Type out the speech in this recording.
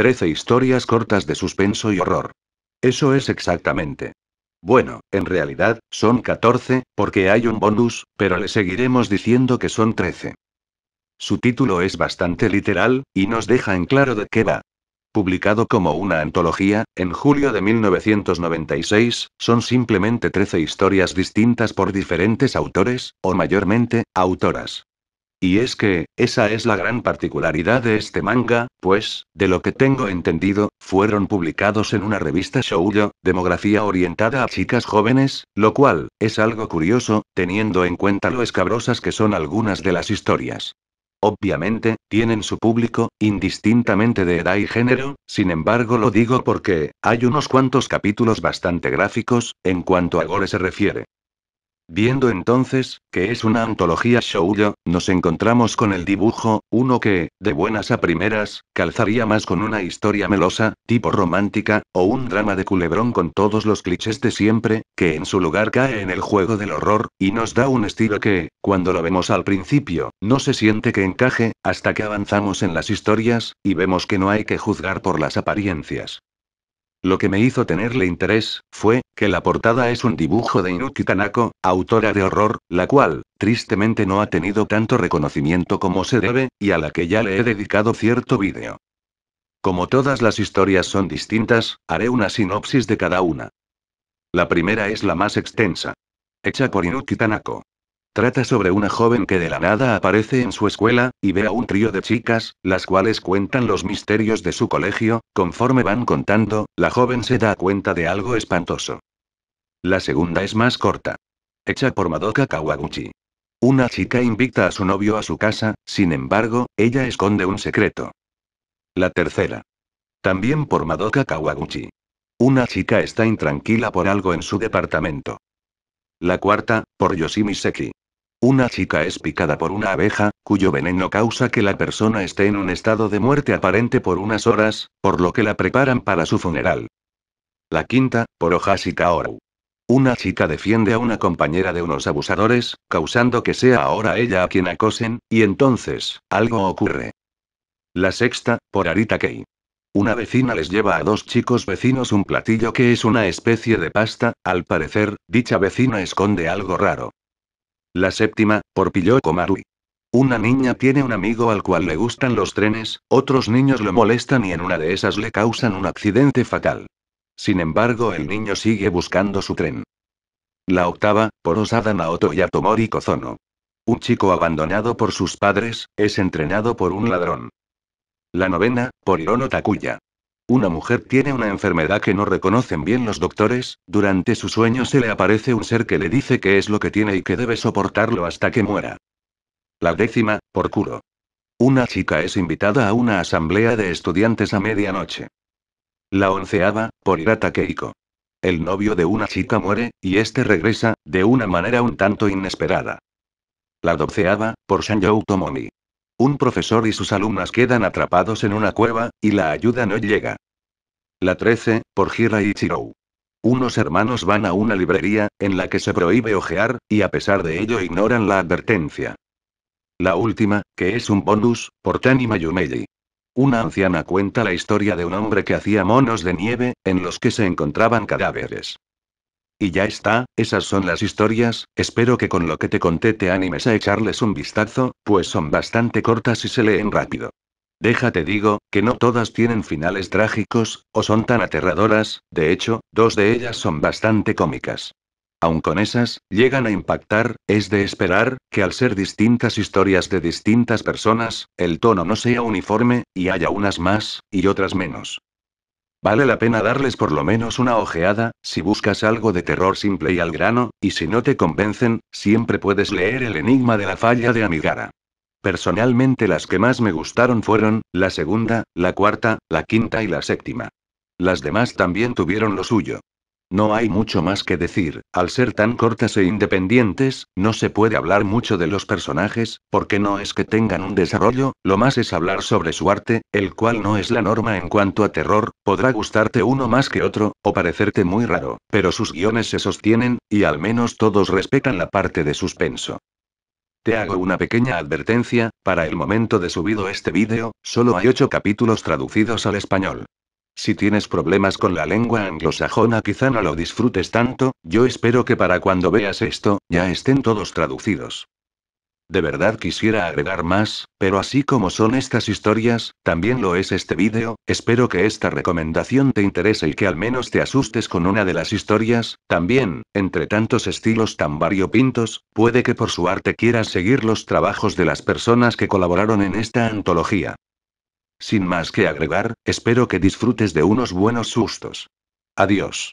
Trece historias cortas de suspenso y horror. Eso es exactamente. Bueno, en realidad, son 14, porque hay un bonus, pero le seguiremos diciendo que son 13. Su título es bastante literal, y nos deja en claro de qué va. Publicado como una antología, en julio de 1996, son simplemente 13 historias distintas por diferentes autores, o mayormente, autoras. Y es que, esa es la gran particularidad de este manga, pues, de lo que tengo entendido, fueron publicados en una revista shoujo, demografía orientada a chicas jóvenes, lo cual, es algo curioso, teniendo en cuenta lo escabrosas que son algunas de las historias. Obviamente, tienen su público, indistintamente de edad y género, sin embargo lo digo porque, hay unos cuantos capítulos bastante gráficos, en cuanto a gore se refiere. Viendo entonces, que es una antología shoujo, nos encontramos con el dibujo, uno que, de buenas a primeras, calzaría más con una historia melosa, tipo romántica, o un drama de culebrón con todos los clichés de siempre, que en su lugar cae en el juego del horror, y nos da un estilo que, cuando lo vemos al principio, no se siente que encaje, hasta que avanzamos en las historias, y vemos que no hay que juzgar por las apariencias. Lo que me hizo tenerle interés, fue, que la portada es un dibujo de Inuki Tanako, autora de horror, la cual, tristemente no ha tenido tanto reconocimiento como se debe, y a la que ya le he dedicado cierto vídeo. Como todas las historias son distintas, haré una sinopsis de cada una. La primera es la más extensa. Hecha por Inuki Tanako. Trata sobre una joven que de la nada aparece en su escuela, y ve a un trío de chicas, las cuales cuentan los misterios de su colegio, conforme van contando, la joven se da cuenta de algo espantoso. La segunda es más corta. Hecha por Madoka Kawaguchi. Una chica invita a su novio a su casa, sin embargo, ella esconde un secreto. La tercera. También por Madoka Kawaguchi. Una chica está intranquila por algo en su departamento. La cuarta, por Yoshimi Seki. Una chica es picada por una abeja, cuyo veneno causa que la persona esté en un estado de muerte aparente por unas horas, por lo que la preparan para su funeral. La quinta, por Ohashika Kaoru. Una chica defiende a una compañera de unos abusadores, causando que sea ahora ella a quien acosen, y entonces, algo ocurre. La sexta, por Arita Kei. Una vecina les lleva a dos chicos vecinos un platillo que es una especie de pasta, al parecer, dicha vecina esconde algo raro. La séptima, por Pilloko Marui. Una niña tiene un amigo al cual le gustan los trenes, otros niños lo molestan y en una de esas le causan un accidente fatal. Sin embargo, el niño sigue buscando su tren. La octava, por Osada Naoto y Atomori Kozono. Un chico abandonado por sus padres, es entrenado por un ladrón. La novena, por Hirono Takuya. Una mujer tiene una enfermedad que no reconocen bien los doctores, durante su sueño se le aparece un ser que le dice que es lo que tiene y que debe soportarlo hasta que muera. La décima, por Kuro. Una chica es invitada a una asamblea de estudiantes a medianoche. La onceava, por Hirata Keiko. El novio de una chica muere, y este regresa, de una manera un tanto inesperada. La doceava, por Sanjou Tomomi. Un profesor y sus alumnas quedan atrapados en una cueva, y la ayuda no llega. La 13, por Hira Ichirou. Unos hermanos van a una librería, en la que se prohíbe ojear, y a pesar de ello ignoran la advertencia. La última, que es un bonus, por Tani Mayumeji. Una anciana cuenta la historia de un hombre que hacía monos de nieve, en los que se encontraban cadáveres. Y ya está, esas son las historias, espero que con lo que te conté te animes a echarles un vistazo, pues son bastante cortas y se leen rápido. Déjate digo, que no todas tienen finales trágicos, o son tan aterradoras, de hecho, dos de ellas son bastante cómicas. Aun con esas, llegan a impactar, es de esperar, que al ser distintas historias de distintas personas, el tono no sea uniforme, y haya unas más, y otras menos. Vale la pena darles por lo menos una ojeada, si buscas algo de terror simple y al grano, y si no te convencen, siempre puedes leer El enigma de la falla de Amigara. Personalmente las que más me gustaron fueron, la segunda, la cuarta, la quinta y la séptima. Las demás también tuvieron lo suyo. No hay mucho más que decir, al ser tan cortas e independientes, no se puede hablar mucho de los personajes, porque no es que tengan un desarrollo, lo más es hablar sobre su arte, el cual no es la norma en cuanto a terror, podrá gustarte uno más que otro, o parecerte muy raro, pero sus guiones se sostienen, y al menos todos respetan la parte de suspenso. Te hago una pequeña advertencia, para el momento de subido este vídeo, solo hay 8 capítulos traducidos al español. Si tienes problemas con la lengua anglosajona quizá no lo disfrutes tanto, yo espero que para cuando veas esto, ya estén todos traducidos. De verdad quisiera agregar más, pero así como son estas historias, también lo es este vídeo, espero que esta recomendación te interese y que al menos te asustes con una de las historias, también, entre tantos estilos tan variopintos, puede que por su arte quieras seguir los trabajos de las personas que colaboraron en esta antología. Sin más que agregar, espero que disfrutes de unos buenos sustos. Adiós.